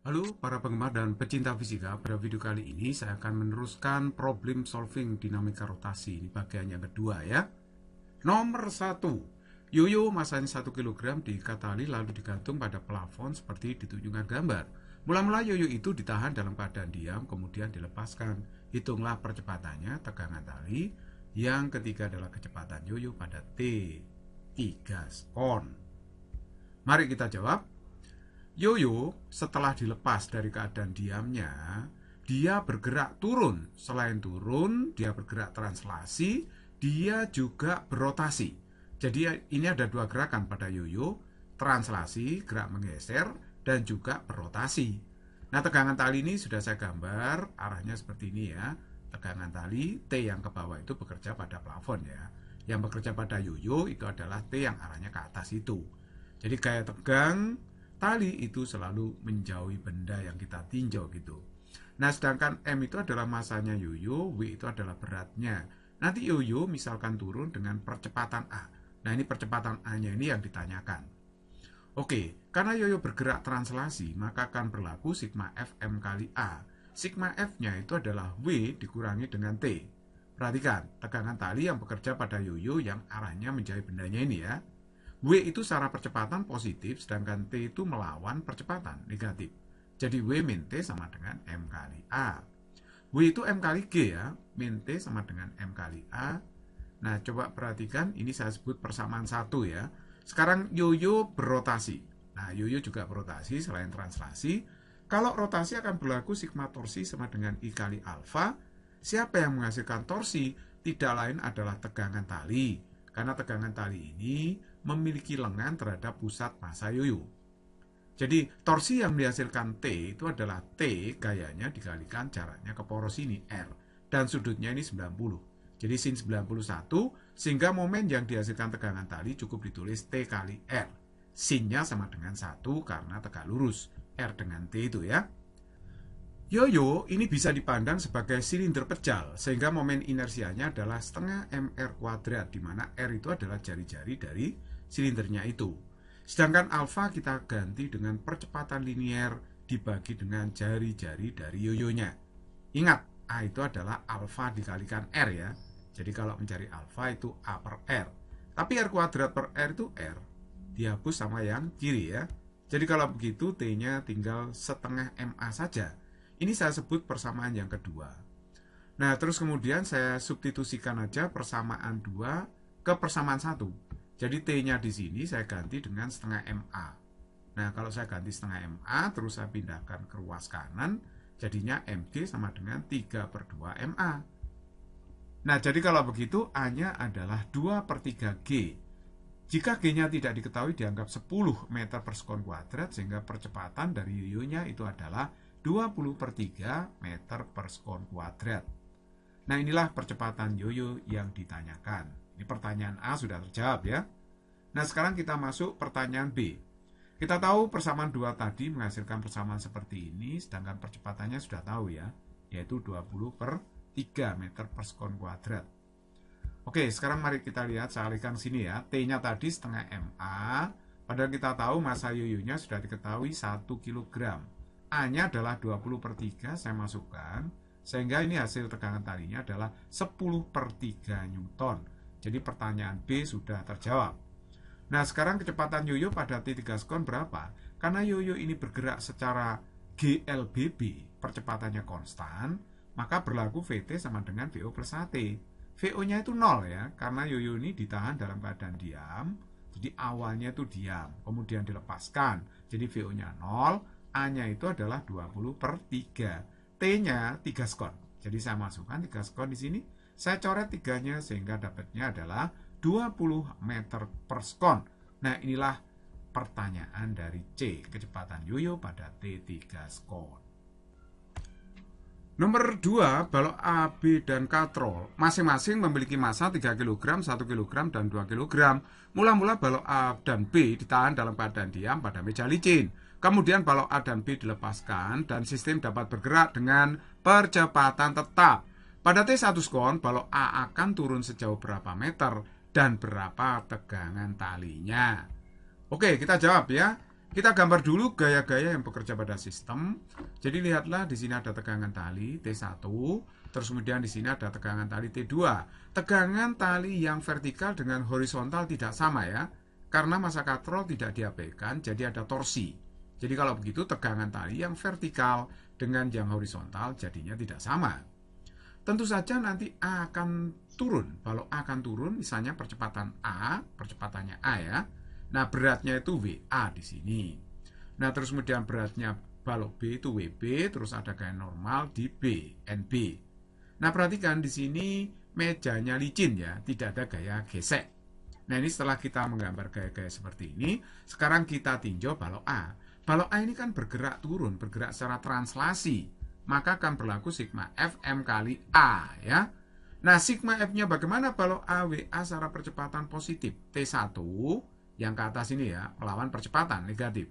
Halo para penggemar dan pecinta fisika, pada video kali ini saya akan meneruskan problem solving dinamika rotasi, di bagian yang kedua ya. Nomor 1, yoyo masanya 1 kg tali lalu digantung pada plafon seperti ditunjukkan gambar. Mula-mula yoyo itu ditahan dalam keadaan diam, kemudian dilepaskan. Hitunglah percepatannya, tegangan tali. Yang ketiga adalah kecepatan yoyo pada T, 3 on. Mari kita jawab. Yoyo setelah dilepas dari keadaan diamnya, dia bergerak turun. Selain turun, dia bergerak translasi, dia juga berotasi. Jadi ini ada dua gerakan pada yoyo, translasi, gerak menggeser, dan juga berotasi. Nah tegangan tali ini sudah saya gambar, arahnya seperti ini ya. Tegangan tali T yang ke bawah itu bekerja pada plafon ya. Yang bekerja pada yoyo itu adalah T yang arahnya ke atas itu. Jadi gaya tegang tali itu selalu menjauhi benda yang kita tinjau gitu. Nah, sedangkan M itu adalah masanya yoyo, W itu adalah beratnya. Nanti yoyo misalkan turun dengan percepatan A. Nah, ini percepatan A-nya ini yang ditanyakan. Oke, karena yoyo bergerak translasi, maka akan berlaku sigma Fm kali A. Sigma F-nya itu adalah W dikurangi dengan T. Perhatikan, tegangan tali yang bekerja pada yoyo yang arahnya menjauhi bendanya ini ya. W itu secara percepatan positif, sedangkan T itu melawan percepatan negatif. Jadi W min T sama dengan M kali A. W itu M kali G ya, min T sama dengan M kali A. Nah, coba perhatikan, ini saya sebut persamaan satu ya. Sekarang yoyo berotasi. Nah, yoyo juga berotasi selain translasi. Kalau rotasi akan berlaku sigma torsi sama dengan I kali alfa. Siapa yang menghasilkan torsi? Tidak lain adalah tegangan tali. Karena tegangan tali ini memiliki lengan terhadap pusat massa yoyo. Jadi torsi yang dihasilkan T itu adalah T gayanya dikalikan jaraknya ke poros ini R dan sudutnya ini 90. Jadi sin 91 sehingga momen yang dihasilkan tegangan tali cukup ditulis T kali R. Sinnya sama dengan 1 karena tegak lurus. R dengan T itu ya. Yoyo ini bisa dipandang sebagai silinder pecal sehingga momen inersianya adalah setengah mr kuadrat, di mana r itu adalah jari-jari dari silindernya itu. Sedangkan alfa kita ganti dengan percepatan linier dibagi dengan jari-jari dari yoyonya. Ingat, A itu adalah alfa dikalikan R ya. Jadi kalau mencari alfa itu A per R. Tapi R kuadrat per R itu R. Dihapus sama yang kiri ya. Jadi kalau begitu T-nya tinggal setengah MA saja. Ini saya sebut persamaan yang kedua. Nah, terus kemudian saya substitusikan aja persamaan 2 ke persamaan 1 jadi T-nya di sini saya ganti dengan setengah MA. Nah, kalau saya ganti setengah MA, terus saya pindahkan ke ruas kanan, jadinya MG sama dengan 3 per 2 MA. Nah, jadi kalau begitu, A-nya adalah 2 per 3 G. Jika G-nya tidak diketahui, dianggap 10 meter per sekon kuadrat, sehingga percepatan dari u nya itu adalah 20 per 3 meter per sekon kuadrat. Nah, inilah percepatan yoyo yang ditanyakan. Ini pertanyaan A sudah terjawab ya. Nah, sekarang kita masuk pertanyaan B. Kita tahu persamaan dua tadi menghasilkan persamaan seperti ini, sedangkan percepatannya sudah tahu ya, yaitu 20 per 3 meter per sekon kuadrat. Oke, sekarang mari kita lihat, saya alihkan sini ya. T-nya tadi setengah MA, padahal kita tahu masa yuyunya sudah diketahui 1 kg. A-nya adalah 20 per 3, saya masukkan, sehingga ini hasil tegangan talinya adalah 10 per 3 Newton. Jadi pertanyaan B sudah terjawab. Nah, sekarang kecepatan yoyo pada T3 skon berapa? Karena yoyo ini bergerak secara GLBB, percepatannya konstan, maka berlaku VT sama dengan VO plus at. VO-nya itu nol ya, karena yoyo ini ditahan dalam keadaan diam, jadi awalnya itu diam, kemudian dilepaskan, jadi VO-nya nol, A-nya itu adalah 20 per 3. T-nya 3 skon, jadi saya masukkan 3 skon di sini, saya coret tiganya sehingga dapatnya adalah 20 meter per sekon. Nah inilah pertanyaan dari C, kecepatan yoyo pada T3 sekon. Nomor 2, balok A, B dan katrol masing-masing memiliki massa 3 kg, 1 kg, dan 2 kg. Mula-mula balok A dan B ditahan dalam keadaan diam pada meja licin. Kemudian balok A dan B dilepaskan dan sistem dapat bergerak dengan percepatan tetap. Pada T1 skon, balok A akan turun sejauh berapa meter dan berapa tegangan talinya. Oke, kita jawab ya. Kita gambar dulu gaya-gaya yang bekerja pada sistem. Jadi lihatlah di sini ada tegangan tali T1, terus kemudian di sini ada tegangan tali T2. Tegangan tali yang vertikal dengan horizontal tidak sama ya. Karena masa katrol tidak diabaikan, jadi ada torsi. Jadi kalau begitu tegangan tali yang vertikal dengan yang horizontal jadinya tidak sama tentu saja nanti A akan turun. Kalau A akan turun, misalnya percepatan A, percepatannya A ya. Nah, beratnya itu WA di sini. Nah, terus kemudian beratnya balok B itu WB, terus ada gaya normal di B, NB. Nah, perhatikan di sini mejanya licin ya, tidak ada gaya gesek. Nah, ini setelah kita menggambar gaya-gaya seperti ini, sekarang kita tinjau balok A. Balok A ini kan bergerak turun, bergerak secara translasi maka akan berlaku sigma Fm kali A ya. Nah, sigma F-nya bagaimana kalau AWA secara percepatan positif? T1 yang ke atas ini ya, melawan percepatan negatif.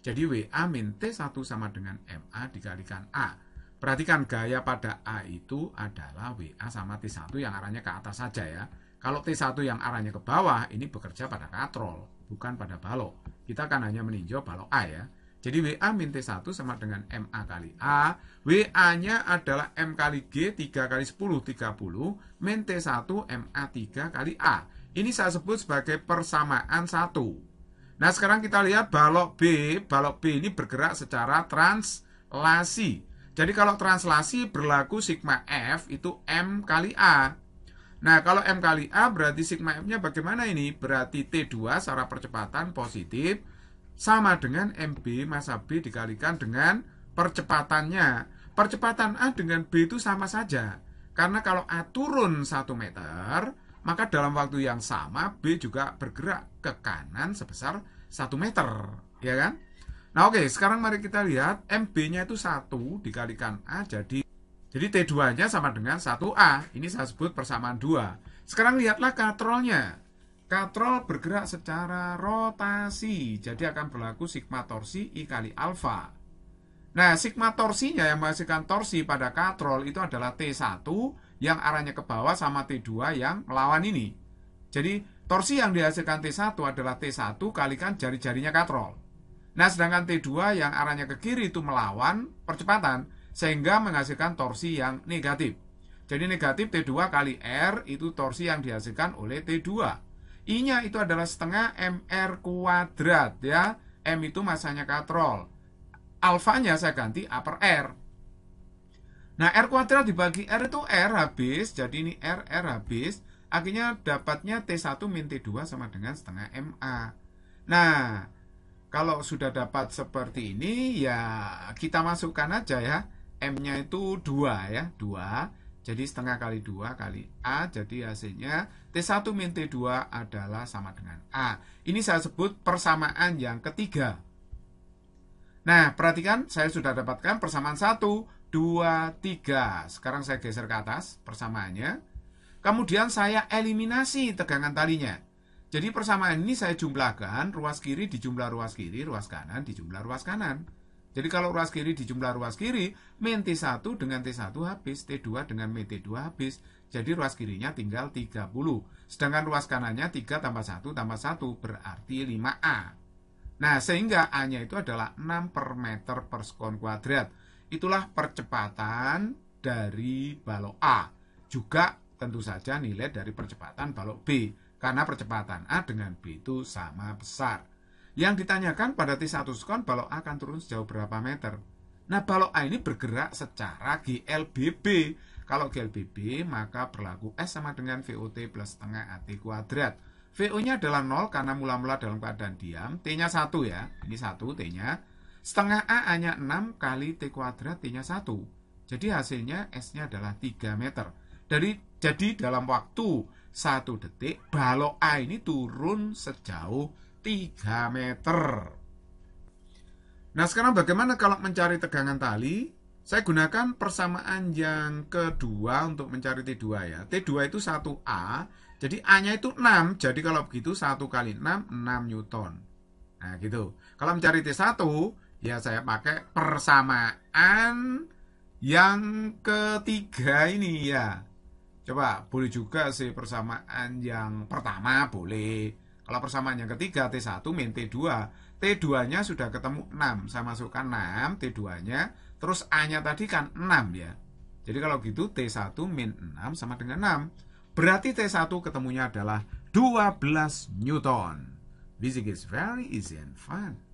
Jadi WA min T1 sama dengan MA dikalikan A. Perhatikan gaya pada A itu adalah WA sama T1 yang arahnya ke atas saja ya. Kalau T1 yang arahnya ke bawah, ini bekerja pada katrol, bukan pada balok. Kita akan hanya meninjau balok A ya. Jadi WA min T1 sama dengan MA kali A. WA-nya adalah M kali G 3 kali 10, 30. Min T1 MA 3 kali A. Ini saya sebut sebagai persamaan 1. Nah sekarang kita lihat balok B. Balok B ini bergerak secara translasi. Jadi kalau translasi berlaku sigma F itu M kali A. Nah, kalau M kali A berarti sigma F-nya bagaimana ini? Berarti T2 secara percepatan positif sama dengan MB masa B dikalikan dengan percepatannya. Percepatan A dengan B itu sama saja. Karena kalau A turun 1 meter, maka dalam waktu yang sama B juga bergerak ke kanan sebesar 1 meter. Ya kan? Nah oke, okay, sekarang mari kita lihat MB-nya itu 1 dikalikan A jadi jadi T2-nya sama dengan 1A. Ini saya sebut persamaan 2. Sekarang lihatlah katrolnya. Katrol bergerak secara rotasi, jadi akan berlaku sigma torsi I kali alfa. Nah, sigma torsinya yang menghasilkan torsi pada katrol itu adalah T1 yang arahnya ke bawah sama T2 yang melawan ini. Jadi, torsi yang dihasilkan T1 adalah T1 kalikan jari-jarinya katrol. Nah, sedangkan T2 yang arahnya ke kiri itu melawan percepatan, sehingga menghasilkan torsi yang negatif. Jadi negatif T2 kali R itu torsi yang dihasilkan oleh T2. I-nya itu adalah setengah MR kuadrat ya. M itu masanya katrol. Alfanya saya ganti upper R. Nah, R kuadrat dibagi R itu R habis. Jadi ini R, R habis. Akhirnya dapatnya T1 min T2 sama dengan setengah MA. Nah, kalau sudah dapat seperti ini ya kita masukkan aja ya. M-nya itu 2 ya, 2. Jadi setengah kali 2 kali A, jadi hasilnya T1 min T2 adalah sama dengan A. Ini saya sebut persamaan yang ketiga. Nah, perhatikan saya sudah dapatkan persamaan 1, 2, 3. Sekarang saya geser ke atas persamaannya. Kemudian saya eliminasi tegangan talinya. Jadi persamaan ini saya jumlahkan ruas kiri dijumlah ruas kiri, ruas kanan dijumlah ruas kanan. Jadi kalau ruas kiri di jumlah ruas kiri, min T1 dengan T1 habis, T2 dengan min T2 habis. Jadi ruas kirinya tinggal 30. Sedangkan ruas kanannya 3 tambah 1 tambah 1 berarti 5A. Nah, sehingga A-nya itu adalah 6 per meter per sekon kuadrat. Itulah percepatan dari balok A. Juga tentu saja nilai dari percepatan balok B. Karena percepatan A dengan B itu sama besar. Yang ditanyakan pada T1 skon balok A akan turun sejauh berapa meter. Nah, balok A ini bergerak secara GLBB. Kalau GLBB, maka berlaku S sama dengan VOT plus setengah AT kuadrat. VO-nya adalah 0 karena mula-mula dalam keadaan diam. T-nya 1 ya. Ini 1 T-nya. Setengah A hanya 6 kali T kuadrat T-nya 1. Jadi hasilnya S-nya adalah 3 meter. Dari, jadi dalam waktu 1 detik, balok A ini turun sejauh 3 meter. Nah, sekarang bagaimana kalau mencari tegangan tali? Saya gunakan persamaan yang kedua untuk mencari T2 ya. T2 itu 1A, jadi A-nya itu 6. Jadi kalau begitu 1 kali 6, 6 Newton. Nah, gitu. Kalau mencari T1, ya saya pakai persamaan yang ketiga ini ya. Coba, boleh juga sih persamaan yang pertama, boleh kalau persamaannya ketiga T1 min T2 T2-nya sudah ketemu 6 Saya masukkan 6 T2-nya Terus A-nya tadi kan 6 ya Jadi kalau gitu T1 min 6 sama dengan 6 Berarti T1 ketemunya adalah 12 Newton This is very easy and fun